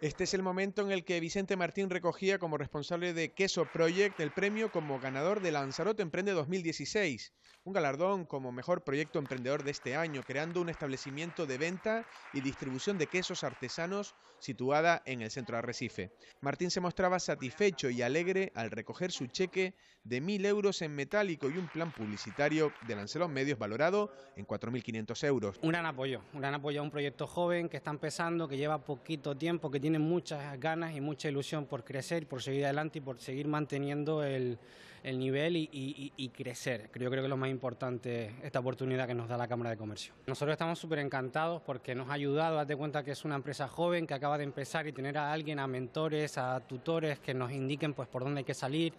Este es el momento en el que Vicente Martín recogía como responsable de Queso Project el premio como ganador de Lanzarote Emprende 2016, un galardón como mejor proyecto emprendedor de este año, creando un establecimiento de venta y distribución de quesos artesanos situada en el centro de Arrecife. Martín se mostraba satisfecho y alegre al recoger su cheque de 1.000 euros en metálico y un plan publicitario de Lanzarote Medios valorado en 4.500 euros. Un gran apoyo, un gran apoyo a un proyecto joven que está empezando, que lleva poquito tiempo, que tiene tienen muchas ganas y mucha ilusión por crecer, por seguir adelante y por seguir manteniendo el, nivel y, crecer. Yo creo que lo más importante esta oportunidad que nos da la Cámara de Comercio. Nosotros estamos súper encantados porque nos ha ayudado, date cuenta que es una empresa joven que acaba de empezar y tener a alguien, a mentores, a tutores que nos indiquen pues por dónde hay que salir,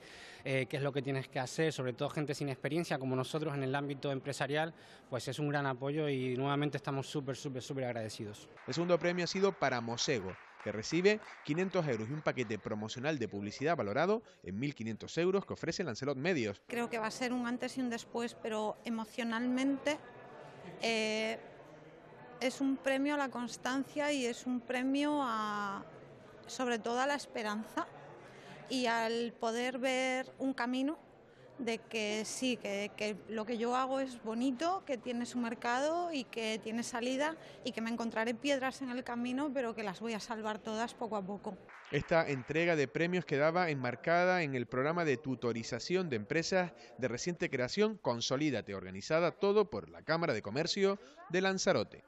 eh, qué es lo que tienes que hacer, sobre todo gente sin experiencia como nosotros en el ámbito empresarial, pues es un gran apoyo y nuevamente estamos súper, súper, súper agradecidos. El segundo premio ha sido para Mosego, que recibe 500 euros y un paquete promocional de publicidad valorado en 1.500 euros que ofrece Lancelot Medios. Creo que va a ser un antes y un después, pero emocionalmente eh, es un premio a la constancia y es un premio a, sobre todo a la esperanza y al poder ver un camino de que sí, que, lo que yo hago es bonito, que tiene su mercado y que tiene salida y que me encontraré piedras en el camino, pero que las voy a salvar todas poco a poco. Esta entrega de premios quedaba enmarcada en el programa de tutorización de empresas de reciente creación Consolídate, organizada todo por la Cámara de Comercio de Lanzarote.